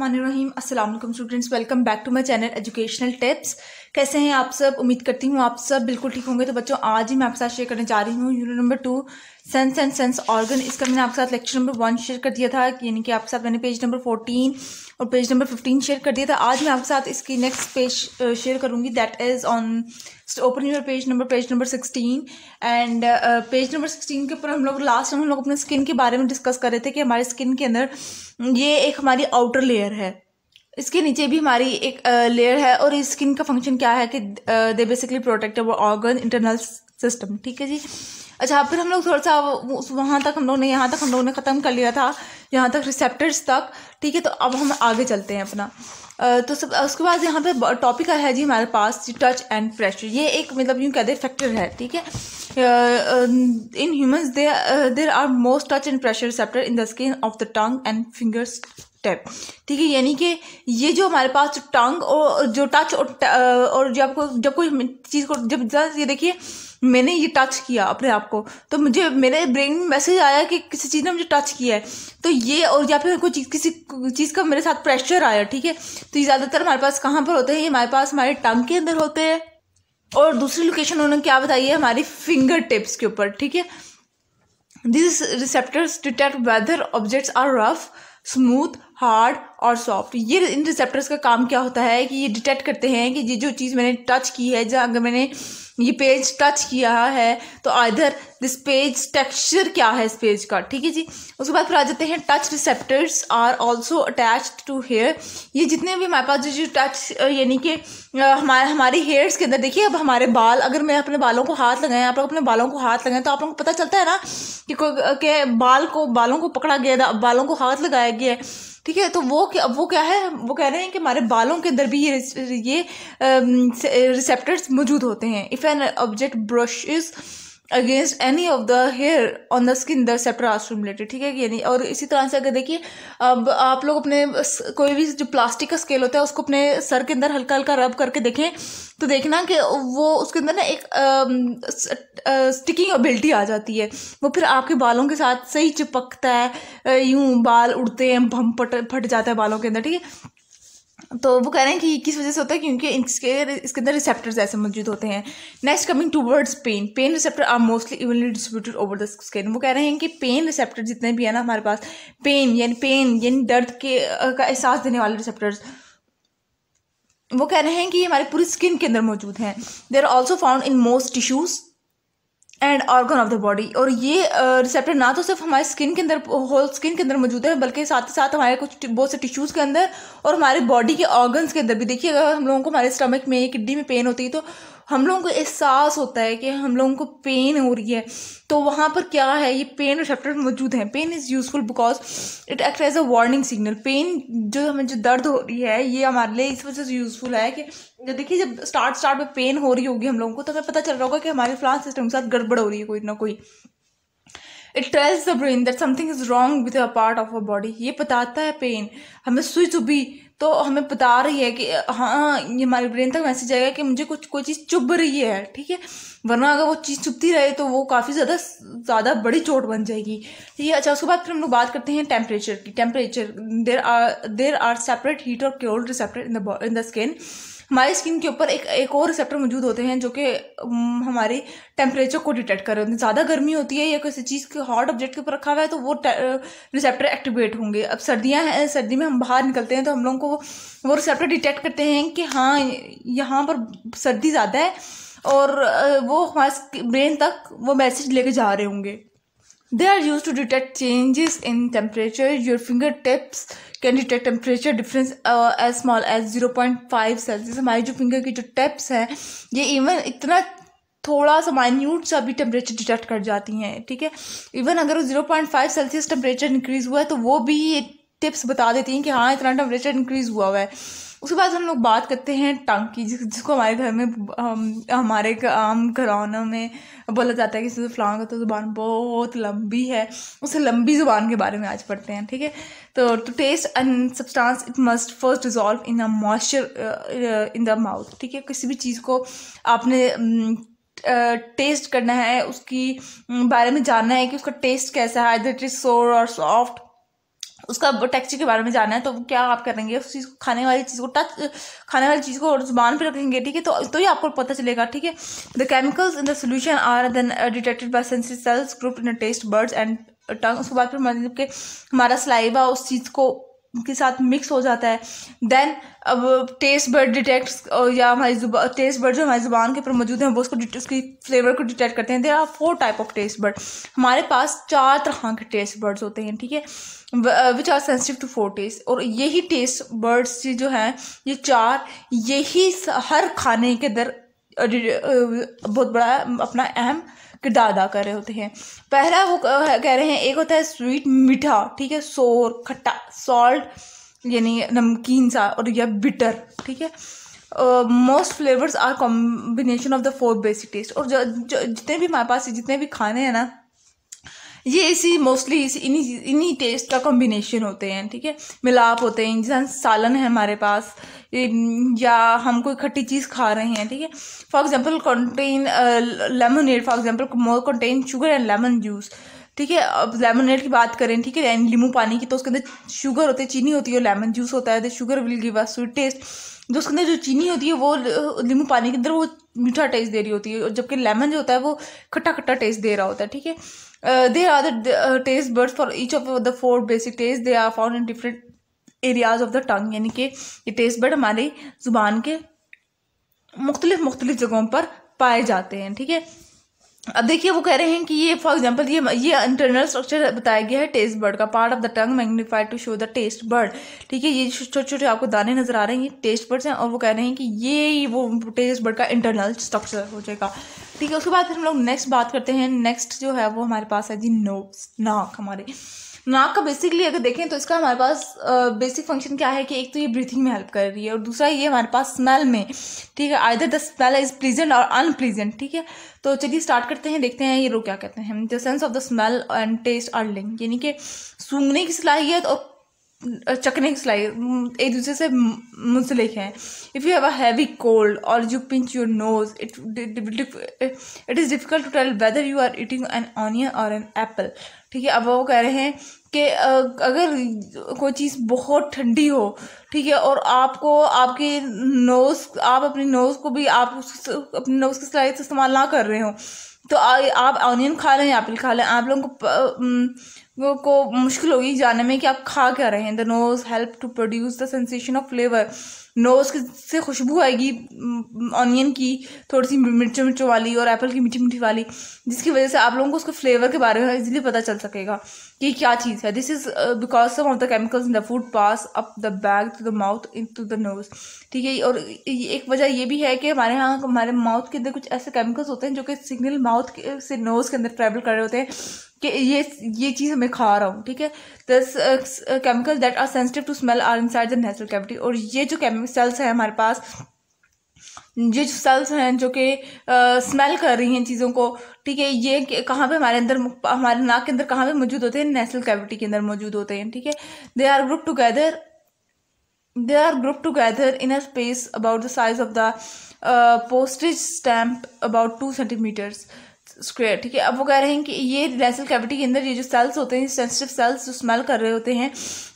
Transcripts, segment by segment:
अस्सलाम students welcome back to my channel educational tips कैसे हैं आप सब उम्मीद करती हूँ आप सब बिल्कुल ठीक होंगे तो बच्चों आज ही मैं आपके साथ शेयर करने जा रही हूँ unit number two sense and sense organ इसका मैंने आपके साथ लेक्चर नंबर वन शेयर कर दिया था यानी कि आपके साथ मैंने पेज नंबर फोर्टीन और पेज नंबर फिफ्टीन शेयर कर दिया था आज मैं आपके साथ इसकी नेक्स्ट पेज शेयर करूंगी that is on open your page number page number sixteen and page number sixteen के ऊपर हम लोग लास्ट टाइम हम लोग अपने स्किन के बारे में डिस्कस कर रहे थे कि हमारे स्किन के अंदर ये एक हमारी आउटर लेयर है इसके नीचे भी हमारी एक लेयर है और स्किन का फंक्शन क्या है कि they basically protect our organ internal system ठीक है जी अच्छा फिर हम लोग थोड़ा सा वहाँ तक हम लोग ने यहाँ तक हम लोगों ने ख़त्म कर लिया था यहाँ तक रिसेप्टर्स तक ठीक है तो अब हम आगे चलते हैं अपना तो सब उसके बाद यहाँ पे टॉपिक है जी हमारे पास टच एंड प्रेशर ये एक मतलब यूँ कहते फैक्टर है ठीक है in humans there are most touch and pressure receptor in the skin of the tongue and fingers tap ठीक है यानी कि ये जो हमारे पास टंग और जो टच और, और जो आपको जब कोई चीज़ को जब ये देखिए मैंने ये टच किया अपने आप को तो मुझे मेरे ब्रेन में मैसेज आया कि किसी चीज़ ने मुझे टच किया है तो ये और या फिर कोई चीज़ किसी चीज़ का मेरे साथ प्रेशर आया ठीक है तो ये ज़्यादातर हमारे पास कहाँ पर होते हैं ये हमारे पास हमारे टंग के अंदर होते हैं और दूसरी लोकेशन उन्होंने क्या बताई है हमारी फिंगर टिप्स के ऊपर ठीक है this receptors detect whether objects are rough smooth hard or soft ये इन रिसेप्टर्स का काम क्या होता है कि ये डिटेक्ट करते हैं कि ये जो चीज़ मैंने टच की है जहाँ अगर मैंने ये पेज टच किया है तो आधर दिस पेज टेक्सचर क्या है इस पेज का ठीक है जी उसके बाद फिर आ जाते हैं touch receptors are also attach to hair ये जितने भी हमारे पास जो जो टच यानी कि हमारे हमारे हेयर्स के अंदर देखिए अब हमारे बाल अगर मैं अपने बालों को हाथ लगाएं आप लोग अपने बालों को हाथ लगाएं तो आप लोग को पता चलता है ना कि कि बाल को बालों को पकड़ा गया बालों को हाथ लगाया गया है ठीक है तो वो क्या वो क्या है वो कह रहे हैं कि हमारे बालों के अंदर भी ये ये रिसेप्टर्स मौजूद होते हैं if an object brush is against any of the hair on the skin the receptor are ठीक है कि यानी और इसी तरह से अगर देखिए अब आप लोग अपने कोई भी जो प्लास्टिक का स्केल होता है उसको अपने सर के अंदर हल्का हल्का रब करके देखें तो देखना कि वो उसके अंदर ना एक स्टिकिंग एबिलिटी आ जाती है वो फिर आपके बालों के साथ सही चिपकता है यूँ बाल उड़ते हैं भम फट जाता है बालों के अंदर ठीक है तो वो कह रहे हैं कि किस वजह से होता है क्योंकि इसके इसके अंदर रिसेप्टर्स ऐसे मौजूद होते हैं next coming towards pain pain receptor are mostly evenly distributed over the skin वो कह रहे हैं कि पेन रिसेप्टर जितने भी हैं ना हमारे पास पेन यानी पेन यानी दर्द के का एहसास देने वाले रिसेप्टर्स वो कह रहे हैं कि हमारे पूरी स्किन के अंदर मौजूद हैं they are also found in most tissues and organ of the body और ये रिसेप्टर ना तो सिर्फ हमारे स्किन के अंदर होल स्किन के अंदर मौजूद है बल्कि साथ ही साथ हमारे कुछ बहुत से टिश्यूज़ के अंदर और हमारे बॉडी के ऑर्गन्स के अंदर भी देखिए अगर हम लोगों को हमारे स्टमक में किडनी में पेन होती है तो हम लोगों को एहसास होता है कि हम लोगों को पेन हो रही है तो वहाँ पर क्या है ये पेन रिसेप्टर मौजूद हैं pain is useful because it act as a warning signal pain जो हमें जो दर्द हो रही है ये हमारे लिए इस वजह से यूज़फुल है कि देखिए जब स्टार्ट स्टार्ट में पेन हो रही होगी हम लोगों को तो हमें पता चल रहा होगा कि हमारे फ्लास सिस्टम के साथ गड़बड़ हो रही है कोई ना कोई it tells the brain that something is wrong with a part of a body ये बताता है पेन हमें सुई भी तो हमें बता रही है कि हाँ ये हमारे ब्रेन तक मैसेज आएगा कि मुझे कुछ कोई चीज़ चुभ रही है ठीक है वरना अगर वो चीज़ चुभती रहे तो वो काफ़ी ज़्यादा ज़्यादा बड़ी चोट बन जाएगी ठीक है अच्छा उसके बाद फिर हम लोग बात करते हैं टेम्परेचर की temperature there are there are separate heat और cold the in the skin हमारी स्किन के ऊपर एक एक और रिसेप्टर मौजूद होते हैं जो कि हमारे टेम्परेचर को डिटेक्ट कर रहे होते हैं ज़्यादा गर्मी होती है या किसी चीज़ के हॉट ऑब्जेक्ट के ऊपर रखा हुआ है तो वो रिसेप्टर एक्टिवेट होंगे अब सर्दियाँ हैं सर्दी में हम बाहर निकलते हैं तो हम लोगों को वो, वो रिसेप्टर डिटेक्ट करते हैं कि हाँ यहाँ पर सर्दी ज़्यादा है और वो हमारे ब्रेन तक वो मैसेज लेके जा रहे होंगे They are used to detect changes in temperature. Your fingertips can detect temperature difference uh, as small as 0.5 Celsius हमारी जो फिंगर की जो टिप्स हैं ये इवन इतना थोड़ा सा माइन्यूट सा भी टेम्परेचर डिटेक्ट कर जाती हैं ठीक है इवन अगर वो zero point five Celsius temperature increase हुआ है तो वो भी ये टिप्स बता देती हैं कि हाँ इतना टेम्परेचर इंक्रीज़ हुआ हुआ है उसके बाद हम लोग बात करते हैं टंग की जिस जिसको हमारे घर में हम, हमारे आम घरानों में बोला जाता है कि जैसे फलान का तो ज़ुबान बहुत लंबी है उसे लंबी ज़ुबान के बारे में आज पढ़ते हैं ठीक है तो to taste and substance it must first dissolve in a moisture in the mouth ठीक है किसी भी चीज़ को आपने टेस्ट mm, uh, करना है उसकी mm, बारे में जानना है कि उसका टेस्ट कैसा है दट इज सोर और सॉफ्ट उसका टेक्सचर के बारे में जानना है तो क्या आप करेंगे उस चीज़ को खाने वाली चीज़ को टच खाने वाली चीज़ को और जुबान पर रखेंगे ठीक है तो तो ही आपको पता चलेगा ठीक है the chemicals in the solution are then detected by sensory cells group in taste buds and tongue उसके बाद फिर मतलब कि हमारा स्लाइबा उस चीज़ को के साथ मिक्स हो जाता है देन अब टेस्ट बर्ड डिटेक्ट्स या हमारी टेस्ट बर्ड जो हमारी ज़ुबान के ऊपर मौजूद हैं वो उसको उसकी फ्लेवर को डिटेक्ट करते हैं there are four type of taste bud हमारे पास चार तरह के टेस्ट बर्ड्स होते हैं ठीक है which are sensitive to four taste और यही टेस्ट बर्ड्स जो हैं ये चार यही हर खाने के अंदर बहुत बड़ा अपना अहम किरदार अदा कर रहे होते हैं पहला वो कह रहे हैं एक होता है स्वीट मीठा ठीक है शोर खट्टा सॉल्ट यानी नमकीन सा और या बिटर ठीक है most flavours are combination of the four basic taste और जो, जो जितने भी हमारे पास जितने भी खाने हैं ना ये इसी मोस्टली इसी इन्हीं इन्हीं टेस्ट का कॉम्बिनेशन होते हैं ठीक है मिलाप होते हैं जैसे सालन है हमारे पास या हम कोई खट्टी चीज़ खा रहे हैं ठीक है for example contained for example more contain sugar and lemon juice ठीक है अब लेमन एड की बात करें ठीक है एंड लीमू पानी की तो उसके अंदर शुगर होती है चीनी होती है और लेमन जूस होता है the sugar will give a sweet taste जो उसके अंदर जो चीनी होती है वो uh, लीमू पानी के अंदर वो मीठा टेस्ट दे रही होती है और जबकि लेमन जो होता है वो खट्टा खट्टा टेस्ट दे रहा होता है ठीक है Uh, there are the uh, taste buds for each of the four basic tastes they are found in different areas of the tongue यानी कि ये taste bud हमारी ज़ुबान के मुख्तलिफ मुख्तलिफ जगहों पर पाए जाते हैं ठीक है अब देखिए वो कह रहे हैं कि ये फॉर एग्जांपल ये ये इंटरनल स्ट्रक्चर बताया गया है टेस्ट बर्ड का part of the tongue magnified to show the taste bud ठीक है ये छोटे छोटे आपको दाने नजर आ रहे हैं ये टेस्ट बर्ड्स हैं और वो कह रहे हैं कि ये वो टेस्ट बर्ड का इंटरनल स्ट्रक्चर हो जाएगा ठीक है उसके बाद फिर हम लोग नेक्स्ट बात करते हैं नेक्स्ट जो है वो हमारे पास है जी नोब्स नाक हमारे नाक का बेसिकली अगर देखें तो इसका हमारे पास बेसिक फंक्शन क्या है कि एक तो ये ब्रीथिंग में हेल्प कर रही है और दूसरा ये हमारे पास स्मेल में ठीक है either the smell is pleasant or unpleasant ठीक है तो चलिए स्टार्ट करते हैं देखते हैं ये लोग क्या कहते हैं the sense of the smell and taste are link यानी कि सूंघने की सलाहियत और चकने सिलाई एक दूसरे से मुंसलिक हैं if you have a heavy cold और you pinch your nose it it is difficult to tell whether you are eating an onion or an apple ठीक है अब वो कह रहे हैं कि अगर कोई चीज़ बहुत ठंडी हो ठीक है और आपको आपके नोज़ आप अपनी नोज़ को भी आप अपने नोज़ की सिलाई से इस्तेमाल ना कर रहे हो तो आ, आप ऑनियन खा लें एप्पल खा लें आप लोगों को को मुश्किल होगी जाने में कि आप खा क्या रहे हैं the nose help to produce the sensation of flavour nose से खुशबू आएगी ऑनियन की थोड़ी सी मिर्चों मिर्चों वाली और एप्पल की मीठी मीठी वाली जिसकी वजह से आप लोगों को उसके फ्लेवर के बारे में इजीली पता चल सकेगा ये क्या चीज़ है this is because some of the chemicals in the food pass up the back to the mouth in to the nose ठीक है और एक वजह ये भी है कि हमारे यहाँ हमारे माउथ के अंदर कुछ ऐसे केमिकल्स होते हैं जो कि सिग्नल माउथ से नोज़ के अंदर ट्रेवल कर रहे होते हैं कि ये ये चीज़ हमें खा रहा हूँ ठीक है these chemical that are sensitive to smell are inside the natural cavity और ये जो केमिकल सेल्स हैं हमारे पास जो सेल्स हैं जो कि स्मेल कर रही हैं चीज़ों को ठीक है ये कहाँ पे हमारे अंदर हमारे नाक के अंदर कहाँ पे मौजूद होते हैं नेसल कैविटी के अंदर मौजूद होते हैं ठीक है they are group together they are group together in a space about the size of the postage stamp about two centimetres square ठीक है अब वो कह रहे हैं कि ये नेसल कैविटी के अंदर ये जो सेल्स होते हैं सेंसिटिव सेल्स जो स्मेल कर रहे होते हैं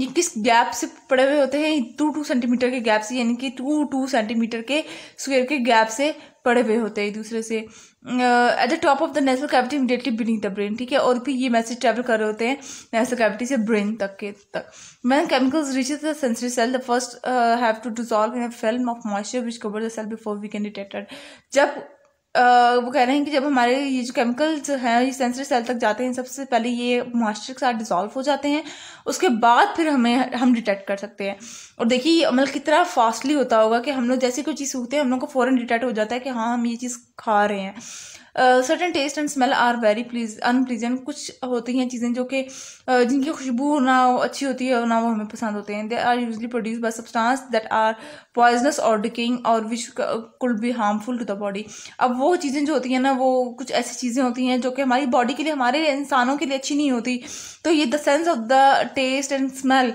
ये किस गैप से पड़े हुए होते हैं टू टू सेंटीमीटर के गैप से यानी कि टू टू सेंटीमीटर के स्क्वेयर के गैप से पड़े हुए होते हैं एक दूसरे से at the top of the nasal cavity immediately beneath the brain ठीक है और भी ये मैसेज ट्रेवल कर रहे होते हैं नेसल कैविटी से ब्रेन तक के तक main chemicals reach the sensory cell the first have to dissolve in a film of moisture which cover the cell before we can detected जब वो कह रहे हैं कि जब हमारे ये जो केमिकल्स हैं ये सेंसरी सेल तक जाते हैं सबसे पहले ये मॉइस्चर के साथ डिज़ोल्व हो जाते हैं उसके बाद फिर हमें हम डिटेक्ट कर सकते हैं और देखिए ये अमल मतलब कितना फास्टली होता होगा कि हम लोग जैसे कोई चीज़ सूखते हैं हम लोग को फ़ौरन डिटेक्ट हो जाता है कि हाँ हम ये चीज़ खा रहे हैं certain taste and smell are very please unpleasant कुछ होती हैं चीज़ें जो कि uh, जिनकी खुशबू ना अच्छी होती है ना वो हमें पसंद होते हैं they are usually produce by substance that are poisonous or decaying or which could be harmful to the body अब वो चीज़ें जो होती हैं ना वो कुछ ऐसी चीज़ें होती हैं जो कि हमारी बॉडी के लिए हमारे इंसानों के लिए अच्छी नहीं होती तो ये the sense of the taste and smell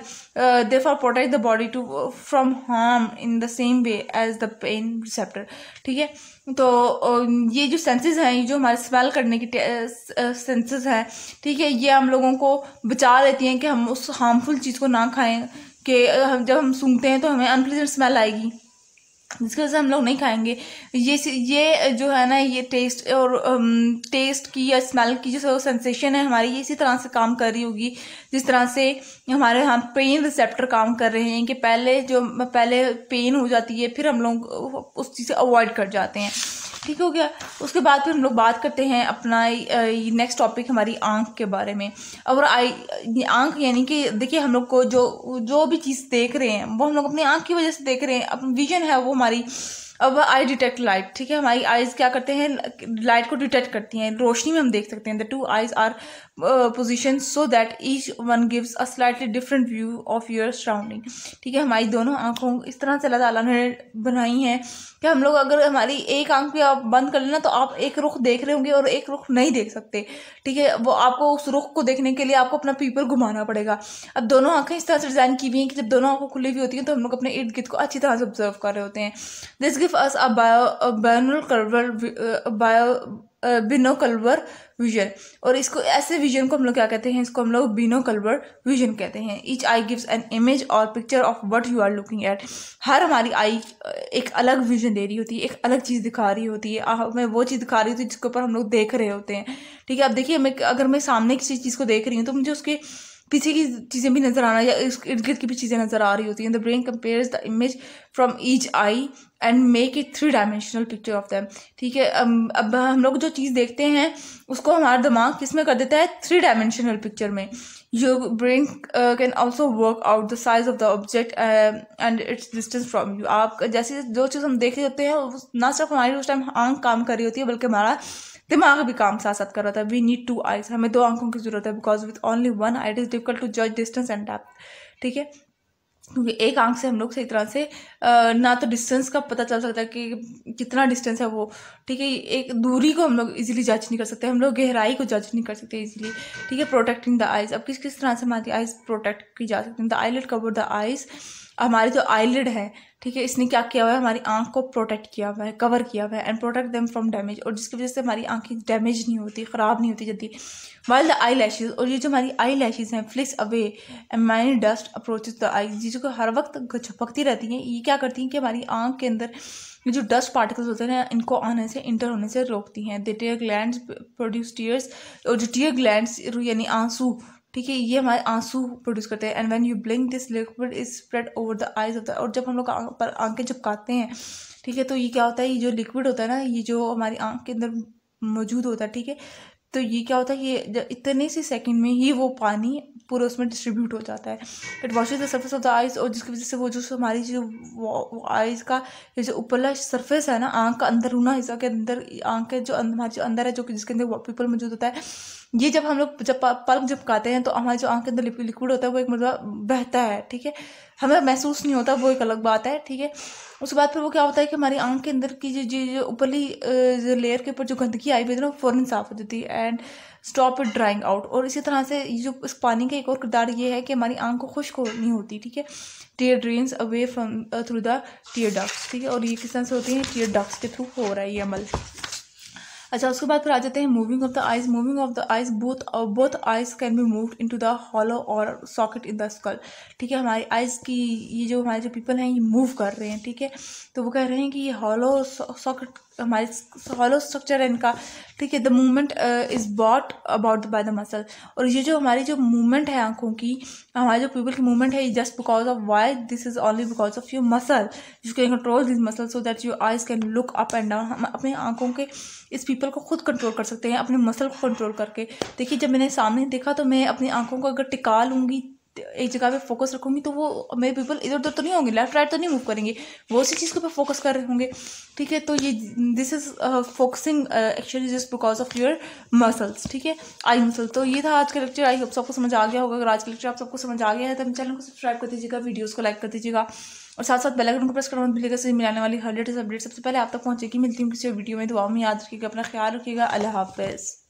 therefore protect the body to from harm in the same way as the pain receptor ठीक है तो um, ये जो सेंसेस हैं ये जो हमारे स्मेल करने की सेंसेस uh, uh, हैं ठीक है ये हम लोगों को बचा लेती हैं कि हम उस हार्मफुल चीज़ को ना खाएं कि हम जब हम सूंघते हैं तो हमें अनप्लीजेंट स्मेल आएगी जिसकी वजह से हम लोग नहीं खाएंगे ये ये जो है ना ये टेस्ट और टेस्ट की या स्मेल की जो सेंसेशन है हमारी ये इसी तरह से काम कर रही होगी जिस तरह से हमारे यहाँ पेन रिसेप्टर काम कर रहे हैं कि पहले जो पहले पेन हो जाती है फिर हम लोग उस चीज़ से अवॉइड कर जाते हैं ठीक हो गया उसके बाद फिर हम लोग बात करते हैं अपना नेक्स्ट टॉपिक हमारी आंख के बारे में और आई आंख यानी कि देखिए हम लोग को जो जो भी चीज़ देख रहे हैं वो हम लोग अपनी आंख की वजह से देख रहे हैं अपनी विजन है वो हमारी अब आई डिटेक्ट लाइट ठीक है हमारी आइज़ क्या करते हैं लाइट को डिटेक्ट करती हैं रोशनी में हम देख सकते हैं the two eyes are position so that each one gives a slightly different view of your surrounding ठीक है हमारी दोनों आँखों इस तरह से अल्लाह ने बनाई हैं कि हम लोग अगर हमारी एक आंख भी आप बंद कर लेना तो आप एक रुख देख रहे होंगे और एक रुख नहीं देख सकते ठीक है वो आपको उस रुख को देखने के लिए आपको अपना पीपल घुमाना पड़ेगा अब दोनों आंखें इस तरह से डिज़ाइन की हुई हैं कि जब दोनों आंखों खुली हुई होती हैं तो हम लोग अपने इर्द गिर्द को अच्छी तरह से ऑब्जर्व कर रहे होते हैं this give us a bio a binocular bio binocular vision और इसको ऐसे विजन को हम लोग क्या कहते हैं इसको हम लोग बिनो कल्वर विजन कहते हैं each eye gives an image or picture of what you are looking at हर हमारी आई एक अलग विजन दे रही होती है एक अलग चीज़ दिखा रही होती है हमें वो चीज़ दिखा रही होती है जिसके ऊपर हम लोग देख रहे होते हैं ठीक है अब देखिए मैं अगर मैं सामने किसी चीज़ को देख रही हूँ तो मुझे उसके पीछे की चीज़ें भी नज़र आना या इर्द गिर्द की भी चीज़ें नज़र आ रही होती हैं the brain compares the image from each eye and make it three dimensional picture of them ठीक है अब, हम लोग जो चीज़ देखते हैं उसको हमारा दिमाग किस में कर देता है थ्री डायमेंशनल पिक्चर में your brain can also work out the size of the object and its distance from you आप जैसे जो चीज़ हम देख रहे होते हैं ना सिर्फ हमारी उस टाइम आंख काम कर रही होती है बल्कि हमारा दिमाग भी काम साथ साथ कर रहा था वी नीड टू आईज हमें दो आंखों की जरूरत है because with only one eye it is difficult to जज डिस्टेंस एंड डेप्थ ठीक है क्योंकि एक आंख से हम लोग सही तरह से ना तो डिस्टेंस का पता चल सकता है कि कितना डिस्टेंस है वो ठीक है एक दूरी को हम लोग इजीली जज नहीं कर सकते हम लोग गहराई को जज नहीं कर सकते इजीली ठीक है प्रोटेक्टिंग द आइज अब किस किस तरह से हमारी आइज प्रोटेक्ट की जा सकती है the eyelid cover the eyes हमारी जो आईलेड है ठीक है इसने क्या किया हुआ है हमारी आंख को प्रोटेक्ट किया हुआ है कवर किया हुआ है and protect them from damage और जिसकी वजह से हमारी आंखें डैमेज नहीं होती ख़राब नहीं होती जल्दी वाइल द आई लैशेज और ये जो हमारी आई लैशेज हैं flicks away and many dust approaches the eye ये जो हर वक्त झपकती रहती हैं ये क्या करती हैं कि हमारी आँख के अंदर जो डस्ट पार्टिकल्स होते हैं इनको आने से इंटर होने से रोकती हैं the tear gland produce tears और जो टीयर ग्लैंड यानी आंसू ठीक है ये हमारे आंसू प्रोड्यूस करते हैं and when you blink this liquid is spread over the eyes of the और जब हम लोग पर आंखें झपकाते हैं ठीक है तो ये क्या होता है ये जो लिक्विड होता है ना ये जो हमारी आंख के अंदर मौजूद होता है ठीक है तो ये क्या होता है ये इतने से सेकंड में ही वो पानी पूरा उसमें डिस्ट्रीब्यूट हो जाता है it washes the surface of the eyes और जिसकी वजह से वो जो हमारी जो आइज का ये जो ऊपरला सर्फेस है ना आँख का अंदरूना हिस्सा के अंदर आँख के जो हमारे जो अंदर है जो जिसके अंदर पीपल मौजूद होता है ये जब हम लोग जब पल्क जब खाते हैं तो हमारे जो आँख के अंदर लिक्विड होता है वो एक मतलब बहता है ठीक है हमें महसूस नहीं होता वो एक अलग बात है ठीक है उसके बाद फिर वो क्या होता है कि हमारी आँख के अंदर की जो जो ऊपरली लेयर के ऊपर जो गंदगी आई हुई थी ना फ़ौरन साफ़ हो जाती है and stop it drying out और इसी तरह से जो इस पानी का एक और किरदार ये है कि हमारी आँख को खुश्क नहीं होती ठीक है tear drains away from through the tear ducts ठीक है और ये किस तरह से होती है टीयर डक्ट्स के थ्रू हो रहा है ये अमल अच्छा उसके बाद फिर आ जाते हैं moving of the eyes moving of the eyes both both eyes can be move in to the hollow or socket in the skull ठीक है हमारी आइज की ये जो हमारे जो पीपल हैं ये मूव कर रहे हैं ठीक है तो वो कह रहे हैं कि ये हॉलो सॉकेट हमारे हॉलो स्ट्रक्चर है इनका ठीक है the movement is brought about by the muscle और ये जो हमारी जो मूवमेंट है आंखों की हमारे जो पीपल की मूवमेंट है just because of why this is only because of your muscle you can control this muscle so that your eyes can look up and down हम अपने आंखों के इस पीपल को खुद कंट्रोल कर सकते हैं अपने मसल को कंट्रोल करके देखिए जब मैंने सामने देखा तो मैं अपनी आंखों को अगर टिका लूँगी एक जगह पे फोकस रखूंगी तो वो मेरे पीपल इधर उधर तो नहीं होंगे लेफ्ट राइट तो नहीं मूव करेंगे वो उसी चीज़ के ऊपर फोकस कर रहे होंगे ठीक है तो ये this is focusing actually just because of your muscles ठीक है आई मसल तो ये था आज का लेक्चर आई होप सबको समझ आ गया होगा अगर आज का लेक्चर आप सबको समझ आ गया है तो चैनल को सब्सक्राइब कर दीजिएगा वीडियोज़ को लाइक कर दीजिएगा और साथ साथ बेल आइकन को प्रेस करना मत भूलिएगा से मिलाने वाली हर लेटेस्ट अपडेट सबसे पहले आप तक पहुंचेगी मिलती हूँ किसी वीडियो में दुआ में याद रखिएगा अपना ख्याल रखिएगा अल्लाह हाफिज़